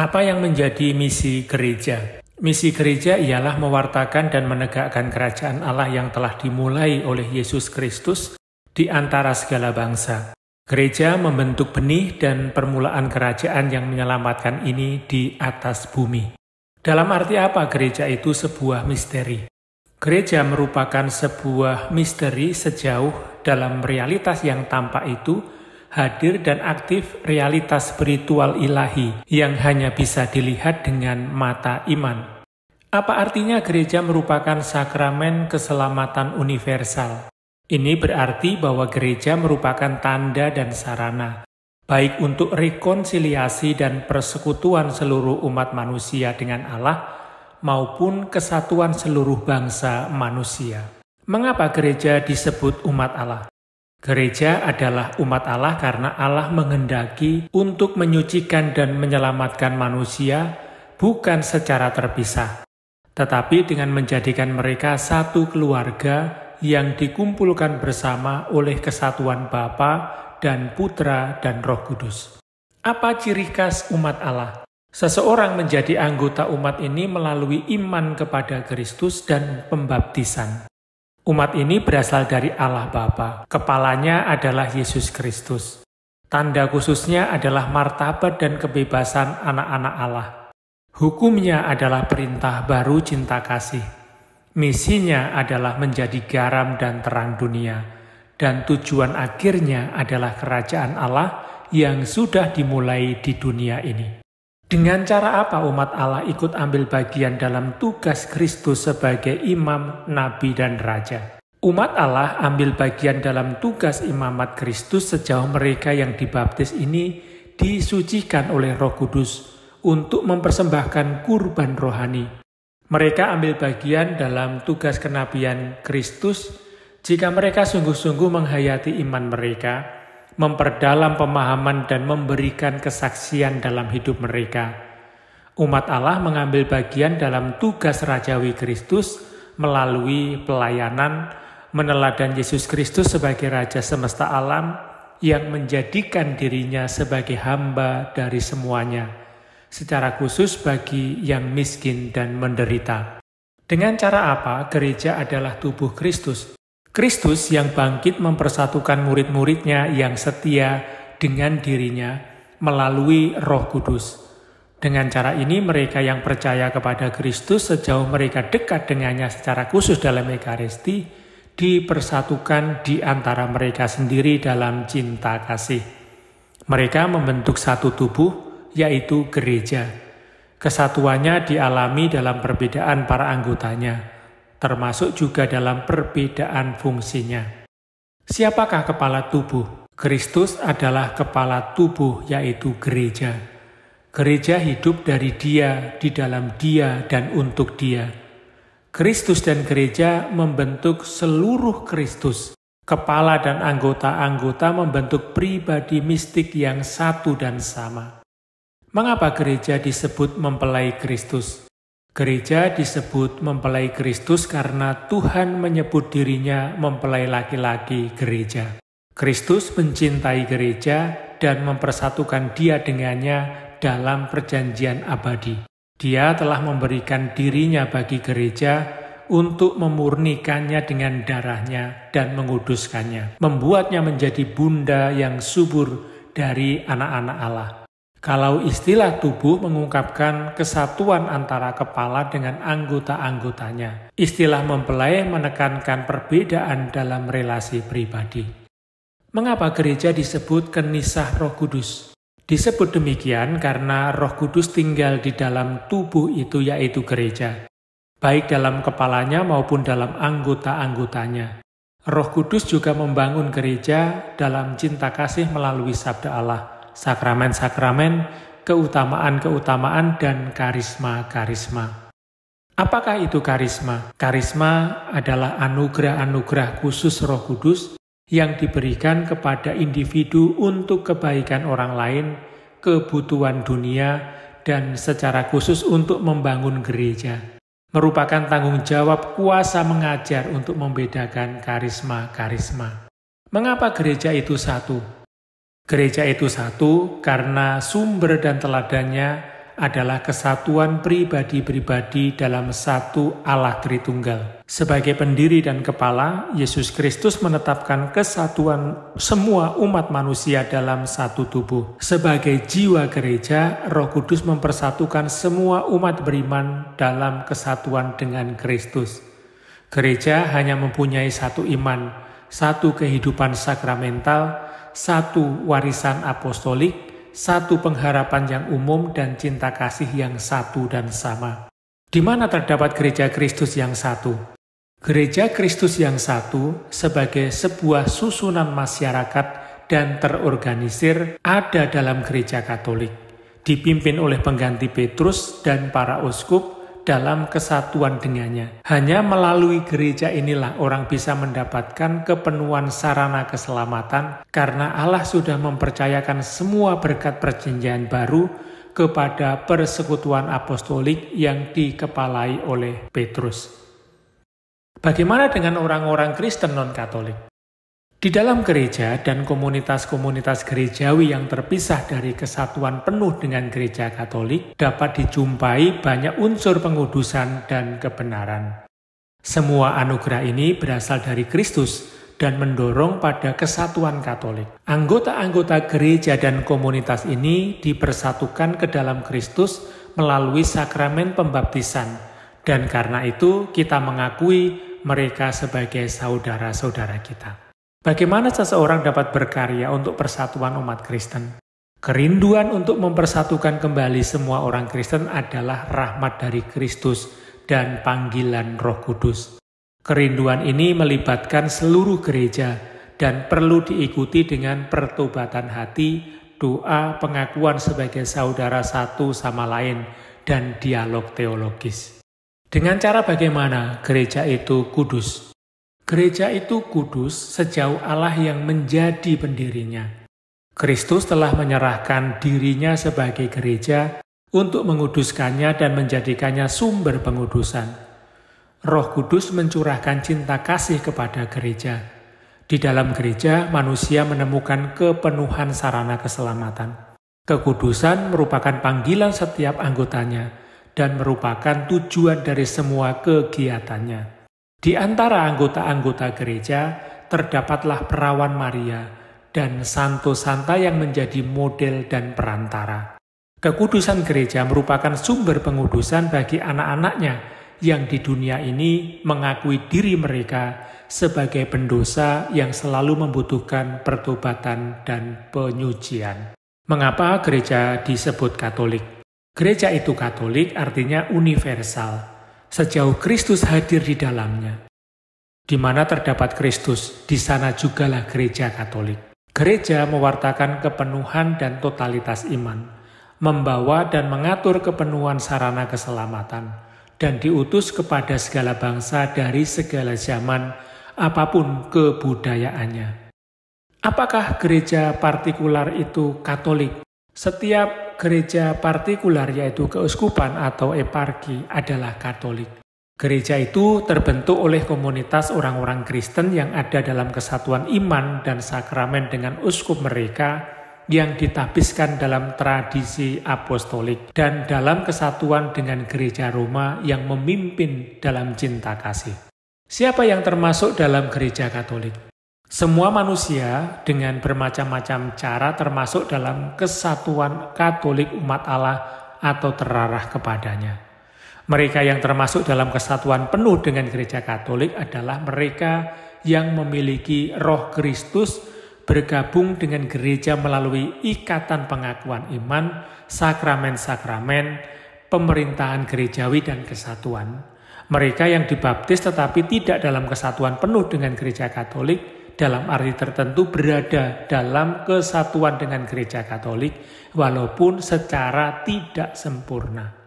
Apa yang menjadi misi gereja? Misi gereja ialah mewartakan dan menegakkan kerajaan Allah yang telah dimulai oleh Yesus Kristus di antara segala bangsa. Gereja membentuk benih dan permulaan kerajaan yang menyelamatkan ini di atas bumi. Dalam arti apa gereja itu sebuah misteri? Gereja merupakan sebuah misteri sejauh dalam realitas yang tampak itu hadir dan aktif realitas spiritual ilahi yang hanya bisa dilihat dengan mata iman. Apa artinya gereja merupakan sakramen keselamatan universal? Ini berarti bahwa gereja merupakan tanda dan sarana, baik untuk rekonsiliasi dan persekutuan seluruh umat manusia dengan Allah, maupun kesatuan seluruh bangsa manusia. Mengapa gereja disebut umat Allah? Gereja adalah umat Allah karena Allah menghendaki untuk menyucikan dan menyelamatkan manusia, bukan secara terpisah, tetapi dengan menjadikan mereka satu keluarga yang dikumpulkan bersama oleh kesatuan Bapa dan Putra dan Roh Kudus. Apa ciri khas umat Allah? Seseorang menjadi anggota umat ini melalui iman kepada Kristus dan pembaptisan. Umat ini berasal dari Allah Bapa. Kepalanya adalah Yesus Kristus. Tanda khususnya adalah martabat dan kebebasan anak-anak Allah. Hukumnya adalah perintah baru cinta kasih. Misinya adalah menjadi garam dan terang dunia. Dan tujuan akhirnya adalah kerajaan Allah yang sudah dimulai di dunia ini. Dengan cara apa umat Allah ikut ambil bagian dalam tugas Kristus sebagai imam, nabi, dan raja? Umat Allah ambil bagian dalam tugas imamat Kristus sejauh mereka yang dibaptis ini disucikan oleh Roh Kudus untuk mempersembahkan kurban rohani. Mereka ambil bagian dalam tugas kenabian Kristus jika mereka sungguh-sungguh menghayati iman mereka memperdalam pemahaman dan memberikan kesaksian dalam hidup mereka. Umat Allah mengambil bagian dalam tugas Rajawi Kristus melalui pelayanan meneladan Yesus Kristus sebagai Raja semesta alam yang menjadikan dirinya sebagai hamba dari semuanya, secara khusus bagi yang miskin dan menderita. Dengan cara apa gereja adalah tubuh Kristus? Kristus yang bangkit mempersatukan murid-muridnya yang setia dengan dirinya melalui roh kudus. Dengan cara ini mereka yang percaya kepada Kristus sejauh mereka dekat dengannya secara khusus dalam Ekaristi dipersatukan di antara mereka sendiri dalam cinta kasih. Mereka membentuk satu tubuh yaitu gereja. Kesatuannya dialami dalam perbedaan para anggotanya termasuk juga dalam perbedaan fungsinya. Siapakah kepala tubuh? Kristus adalah kepala tubuh, yaitu gereja. Gereja hidup dari Dia, di dalam Dia, dan untuk Dia. Kristus dan gereja membentuk seluruh Kristus. Kepala dan anggota-anggota membentuk pribadi mistik yang satu dan sama. Mengapa gereja disebut mempelai Kristus? Gereja disebut mempelai Kristus karena Tuhan menyebut dirinya mempelai laki-laki gereja. Kristus mencintai gereja dan mempersatukan dia dengannya dalam perjanjian abadi. Dia telah memberikan dirinya bagi gereja untuk memurnikannya dengan darahnya dan menguduskannya, membuatnya menjadi bunda yang subur dari anak-anak Allah. Kalau istilah tubuh mengungkapkan kesatuan antara kepala dengan anggota-anggotanya, istilah mempelai menekankan perbedaan dalam relasi pribadi. Mengapa gereja disebut kenisah Roh Kudus? Disebut demikian karena Roh Kudus tinggal di dalam tubuh itu, yaitu gereja, baik dalam kepalanya maupun dalam anggota-anggotanya. Roh Kudus juga membangun gereja dalam cinta kasih melalui Sabda Allah sakramen-sakramen, keutamaan-keutamaan, dan karisma-karisma. Apakah itu karisma? Karisma adalah anugerah-anugerah khusus Roh Kudus yang diberikan kepada individu untuk kebaikan orang lain, kebutuhan dunia, dan secara khusus untuk membangun gereja. Merupakan tanggung jawab kuasa mengajar untuk membedakan karisma-karisma. Mengapa gereja itu satu? Gereja itu satu karena sumber dan teladannya adalah kesatuan pribadi-pribadi dalam satu Allah Tritunggal. Sebagai pendiri dan kepala, Yesus Kristus menetapkan kesatuan semua umat manusia dalam satu tubuh. Sebagai jiwa gereja, Roh Kudus mempersatukan semua umat beriman dalam kesatuan dengan Kristus. Gereja hanya mempunyai satu iman, satu kehidupan sakramental, satu warisan apostolik, satu pengharapan yang umum dan cinta kasih yang satu dan sama. Di mana terdapat gereja Kristus yang satu? Gereja Kristus yang satu sebagai sebuah susunan masyarakat dan terorganisir ada dalam gereja Katolik, dipimpin oleh pengganti Petrus dan para uskup dalam kesatuan dengannya. Hanya melalui gereja inilah orang bisa mendapatkan kepenuhan sarana keselamatan karena Allah sudah mempercayakan semua berkat perjanjian baru kepada persekutuan apostolik yang dikepalai oleh Petrus. Bagaimana dengan orang-orang Kristen non-Katolik? Di dalam gereja dan komunitas-komunitas gerejawi yang terpisah dari kesatuan penuh dengan gereja Katolik dapat dijumpai banyak unsur pengudusan dan kebenaran. Semua anugerah ini berasal dari Kristus dan mendorong pada kesatuan Katolik. Anggota-anggota gereja dan komunitas ini dipersatukan ke dalam Kristus melalui sakramen pembaptisan, dan karena itu kita mengakui mereka sebagai saudara-saudara kita. Bagaimana seseorang dapat berkarya untuk persatuan umat Kristen? Kerinduan untuk mempersatukan kembali semua orang Kristen adalah rahmat dari Kristus dan panggilan Roh Kudus. Kerinduan ini melibatkan seluruh gereja dan perlu diikuti dengan pertobatan hati, doa, pengakuan sebagai saudara satu sama lain, dan dialog teologis. Dengan cara bagaimana gereja itu kudus? Gereja itu kudus sejauh Allah yang menjadi pendirinya. Kristus telah menyerahkan dirinya sebagai gereja untuk menguduskannya dan menjadikannya sumber pengudusan. Roh Kudus mencurahkan cinta kasih kepada gereja. Di dalam gereja, manusia menemukan kepenuhan sarana keselamatan. Kekudusan merupakan panggilan setiap anggotanya dan merupakan tujuan dari semua kegiatannya. Di antara anggota-anggota gereja terdapatlah perawan Maria dan Santo Santa yang menjadi model dan perantara. Kekudusan gereja merupakan sumber pengudusan bagi anak-anaknya yang di dunia ini mengakui diri mereka sebagai pendosa yang selalu membutuhkan pertobatan dan penyucian. Mengapa gereja disebut Katolik? Gereja itu Katolik artinya universal, sejauh Kristus hadir di dalamnya. Di mana terdapat Kristus, di sana jugalah gereja Katolik. Gereja mewartakan kepenuhan dan totalitas iman, membawa dan mengatur kepenuhan sarana keselamatan, dan diutus kepada segala bangsa dari segala zaman, apapun kebudayaannya. Apakah gereja partikular itu Katolik? Setiap gereja partikular yaitu keuskupan atau eparki adalah Katolik. Gereja itu terbentuk oleh komunitas orang-orang Kristen yang ada dalam kesatuan iman dan sakramen dengan uskup mereka yang ditabiskan dalam tradisi apostolik dan dalam kesatuan dengan gereja Roma yang memimpin dalam cinta kasih. Siapa yang termasuk dalam gereja Katolik? Semua manusia dengan bermacam-macam cara termasuk dalam kesatuan Katolik umat Allah atau terarah kepadanya. Mereka yang termasuk dalam kesatuan penuh dengan gereja Katolik adalah mereka yang memiliki roh Kristus bergabung dengan gereja melalui ikatan pengakuan iman, sakramen-sakramen, pemerintahan gerejawi dan kesatuan. Mereka yang dibaptis tetapi tidak dalam kesatuan penuh dengan gereja Katolik dalam arti tertentu berada dalam kesatuan dengan gereja Katolik, walaupun secara tidak sempurna.